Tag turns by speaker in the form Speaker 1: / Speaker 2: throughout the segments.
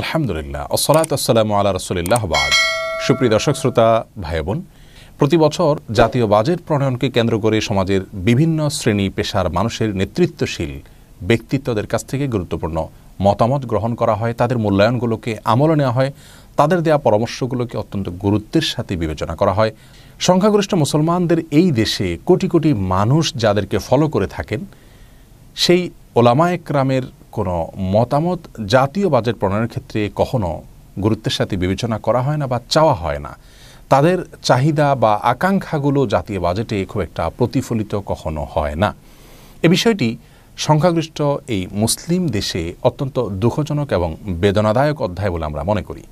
Speaker 1: আলহামদুলিল্লাহ আসসালাত আসসালামু আলা রসুলিল্লাহ বাদ সুপ্রিয় দর্শক শ্রোতা ভাই বোন প্রতি বছর জাতীয় বাজেট প্রণয়নকে কেন্দ্র করে সমাজের বিভিন্ন শ্রেণী পেশার মানুষের নেতৃত্বশীল ব্যক্তিত্বদের কাছ থেকে গুরুত্বপূর্ণ মতামত গ্রহণ করা হয় তাদের মূল্যায়নগুলোকে আমলে নেওয়া হয় তাদের দেয়া পরামর্শগুলোকে অত্যন্ত গুরুত্বের সাথে বিবেচনা করা হয় সংখ্যাগরিষ্ঠ মুসলমানদের এই দেশে কোটি কোটি মানুষ যাদেরকে ফলো করে থাকেন সেই ওলামা একরামের কোনো মতামত জাতীয় বাজেট প্রণয়নের ক্ষেত্রে কখনো গুরুত্বের সাথে বিবেচনা করা হয় না বা চাওয়া হয় না তাদের চাহিদা বা আকাঙ্ক্ষাগুলো জাতীয় বাজেটে খুব একটা প্রতিফলিত কখনো হয় না এ বিষয়টি সংখ্যাগরিষ্ঠ এই মুসলিম দেশে অত্যন্ত দুঃখজনক এবং বেদনাদায়ক অধ্যায় বলে আমরা মনে করি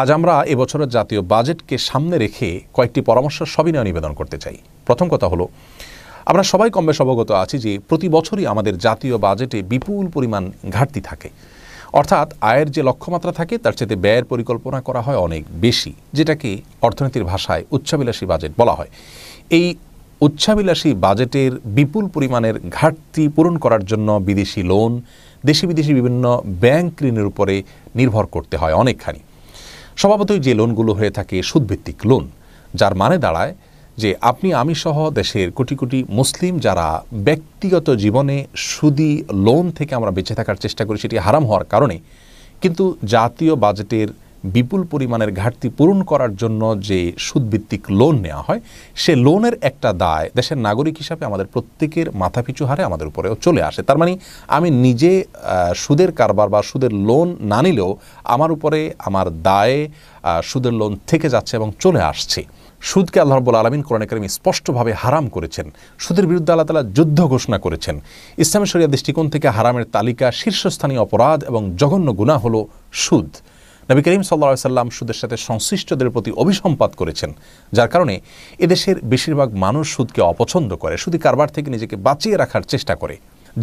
Speaker 1: আজ আমরা এবছরের জাতীয় বাজেটকে সামনে রেখে কয়েকটি পরামর্শ সবিনয় নিবেদন করতে চাই প্রথম কথা হলো আমরা সবাই কম বেশ অবগত আছি যে প্রতি বছরই আমাদের জাতীয় বাজেটে বিপুল পরিমাণ ঘাটতি থাকে অর্থাৎ আয়ের যে লক্ষ্যমাত্রা থাকে তার চেয়ে ব্যয়ের পরিকল্পনা করা হয় অনেক বেশি যেটাকে অর্থনীতির ভাষায় উচ্চাবিলাসী বাজেট বলা হয় এই উচ্চাবিলাসী বাজেটের বিপুল পরিমাণের ঘাটতি পূরণ করার জন্য বিদেশি লোন দেশি বিদেশি বিভিন্ন ব্যাংক ঋণের উপরে নির্ভর করতে হয় অনেকখানি স্বভাবতই যে লোনগুলো হয়ে থাকে সুদভিত্তিক লোন যার মানে দাঁড়ায় যে আপনি আমি সহ দেশের কোটি কোটি মুসলিম যারা ব্যক্তিগত জীবনে সুদি লোন থেকে আমরা বেঁচে থাকার চেষ্টা করি সেটি হারাম হওয়ার কারণে কিন্তু জাতীয় বাজেটের বিপুল পরিমাণের ঘাটতি পূরণ করার জন্য যে সুদভিত্তিক লোন নেওয়া হয় সে লোনের একটা দায় দেশের নাগরিক হিসাবে আমাদের প্রত্যেকের মাথাপিছু হারে আমাদের উপরেও চলে আসে তার মানে আমি নিজে সুদের কারবার বা সুদের লোন না নিলেও আমার উপরে আমার দায়ে সুদের লোন থেকে যাচ্ছে এবং চলে আসছে সুদকে আল্লাহ রব্বুল আলমিন কোরআন করিম স্পষ্টভাবে হারাম করেছেন সুদের বিরুদ্ধে আল্লাহ তালা যুদ্ধ ঘোষণা করেছেন ইসলামের শরিয়া দৃষ্টিকোণ থেকে হারামের তালিকা শীর্ষস্থানীয় অপরাধ এবং জঘন্য গুণা হল সুদ নবী করিম সাল্লা সাল্লাম সুদের সাথে সংশ্লিষ্টদের প্রতি অভিসম্পাত করেছেন যার কারণে এদেশের বেশিরভাগ মানুষ সুদকে অপছন্দ করে সুদি কারবার থেকে নিজেকে বাঁচিয়ে রাখার চেষ্টা করে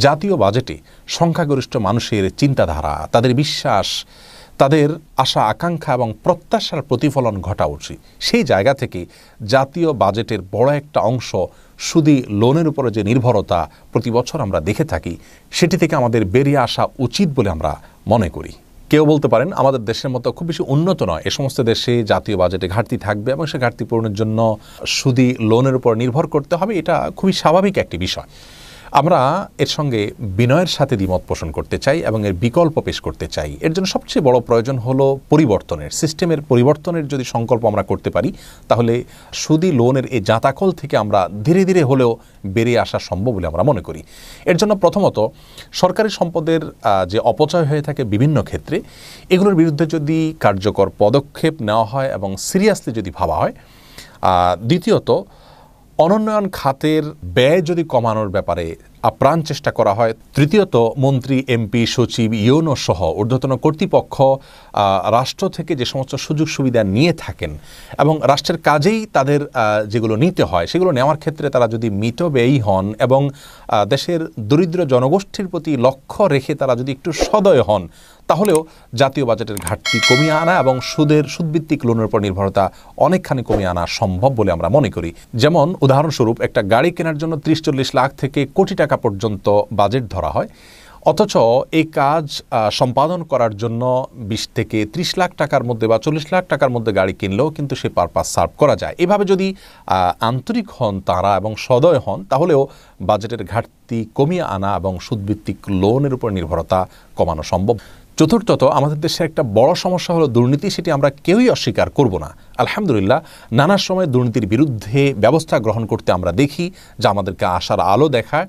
Speaker 1: জাতীয় বাজেটে সংখ্যাগরিষ্ঠ মানুষের চিন্তাধারা তাদের বিশ্বাস তাদের আশা আকাঙ্ক্ষা এবং প্রত্যাশার প্রতিফলন ঘটা উচিত সেই জায়গা থেকে জাতীয় বাজেটের বড় একটা অংশ সুদি লোনের উপরে যে নির্ভরতা প্রতি বছর আমরা দেখে থাকি সেটি থেকে আমাদের বেরিয়ে আসা উচিত বলে আমরা মনে করি কেউ বলতে পারেন আমাদের দেশের মতো খুব বেশি উন্নত নয় এ সমস্ত দেশে জাতীয় বাজেটে ঘাটতি থাকবে এবং সে ঘাটতি পূরণের জন্য সুদি লোনের উপর নির্ভর করতে হবে এটা খুবই স্বাভাবিক একটি বিষয় আমরা এর সঙ্গে বিনয়ের সাথে দ্বিমত পোষণ করতে চাই এবং এর বিকল্প পেশ করতে চাই এর জন্য সবচেয়ে বড় প্রয়োজন হল পরিবর্তনের সিস্টেমের পরিবর্তনের যদি সংকল্প আমরা করতে পারি তাহলে সুদী লোনের এই জাঁতাকল থেকে আমরা ধীরে ধীরে হলেও বেরিয়ে আসা সম্ভব বলে আমরা মনে করি এর জন্য প্রথমত সরকারি সম্পদের যে অপচয় হয়ে থাকে বিভিন্ন ক্ষেত্রে এগুলোর বিরুদ্ধে যদি কার্যকর পদক্ষেপ নেওয়া হয় এবং সিরিয়াসলি যদি ভাবা হয় দ্বিতীয়ত অনুন্নয়ন খাতের ব্যয় যদি কমানোর ব্যাপারে আপ্রাণ চেষ্টা করা হয় তৃতীয়ত মন্ত্রী এমপি সচিব ইউনো সহ ঊর্ধ্বতন কর্তৃপক্ষ রাষ্ট্র থেকে যে সমস্ত সুযোগ সুবিধা নিয়ে থাকেন এবং রাষ্ট্রের কাজেই তাদের যেগুলো নিতে হয় সেগুলো নেওয়ার ক্ষেত্রে তারা যদি ব্যয়ী হন এবং দেশের দরিদ্র জনগোষ্ঠীর প্রতি লক্ষ্য রেখে তারা যদি একটু সদয় হন তাহলেও জাতীয় বাজেটের ঘাটতি কমিয়ে আনা এবং সুদের সুদভিত্তিক লোনের উপর নির্ভরতা অনেকখানি কমিয়ে আনা সম্ভব বলে আমরা মনে করি যেমন উদাহরণস্বরূপ একটা গাড়ি কেনার জন্য ত্রিশ চল্লিশ লাখ থেকে কোটি টাকা পর্যন্ত বাজেট ধরা হয় অথচ এই কাজ সম্পাদন করার জন্য বিশ থেকে ত্রিশ লাখ টাকার মধ্যে বা চল্লিশ লাখ টাকার মধ্যে গাড়ি কিনলেও কিন্তু সে পারপাস সার্ভ করা যায় এভাবে যদি আন্তরিক হন তারা এবং সদয় হন তাহলেও বাজেটের ঘাটতি কমিয়ে আনা এবং সুদভিত্তিক লোনের উপর নির্ভরতা কমানো সম্ভব চতুর্থত আমাদের দেশে একটা বড় সমস্যা হলো দুর্নীতি সেটি আমরা কেউই অস্বীকার করব না আলহামদুলিল্লাহ নানা সময় দুর্নীতির বিরুদ্ধে ব্যবস্থা গ্রহণ করতে আমরা দেখি যা আমাদেরকে আশার আলো দেখায়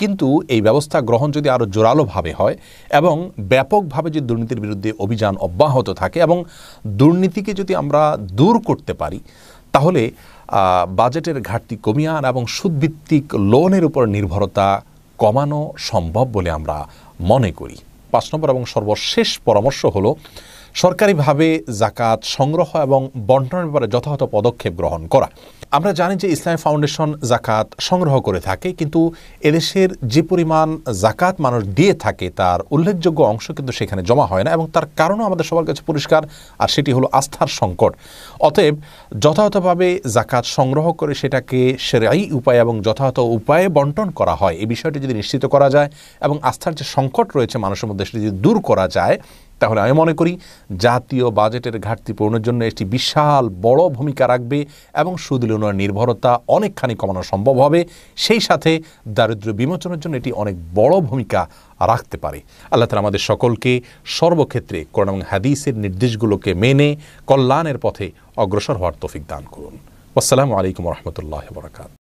Speaker 1: কিন্তু এই ব্যবস্থা গ্রহণ যদি আরও জোরালোভাবে হয় এবং ব্যাপকভাবে যদি দুর্নীতির বিরুদ্ধে অভিযান অব্যাহত থাকে এবং দুর্নীতিকে যদি আমরা দূর করতে পারি তাহলে বাজেটের ঘাটতি কমিয়ে আনা এবং সুদভিত্তিক লোনের উপর নির্ভরতা কমানো সম্ভব বলে আমরা মনে করি পাঁচ নম্বর এবং সর্বশেষ পরামর্শ হলো সরকারিভাবে জাকাত সংগ্রহ এবং বন্টনের ব্যাপারে যথাযথ পদক্ষেপ গ্রহণ করা আমরা জানি যে ইসলামী ফাউন্ডেশন জাকাত সংগ্রহ করে থাকে কিন্তু এদেশের যে পরিমাণ জাকাত মানুষ দিয়ে থাকে তার উল্লেখযোগ্য অংশ কিন্তু সেখানে জমা হয় না এবং তার কারণও আমাদের সবার কাছে পরিষ্কার আর সেটি হলো আস্থার সংকট অতএব যথাযথভাবে জাকাত সংগ্রহ করে সেটাকে সেরাই উপায় এবং যথাযথ উপায়ে বন্টন করা হয় এই বিষয়টি যদি নিশ্চিত করা যায় এবং আস্থার যে সংকট রয়েছে মানুষের মধ্যে সেটি যদি দূর করা যায় তাহলে আমি মনে করি জাতীয় বাজেটের ঘাটতি পূরণের জন্য একটি বিশাল বড় ভূমিকা রাখবে এবং সুদীল উন্নয়ন নির্ভরতা অনেকখানি কমানো সম্ভব হবে সেই সাথে দারিদ্র বিমোচনের জন্য এটি অনেক বড় ভূমিকা রাখতে পারে আল্লাহ তালা আমাদের সকলকে সর্বক্ষেত্রে কোরআন এবং হাদিসের নির্দেশগুলোকে মেনে কল্যাণের পথে অগ্রসর হওয়ার তফিক দান করুন আসসালামু আলাইকুম রহমতুল্লাহ বরাকাত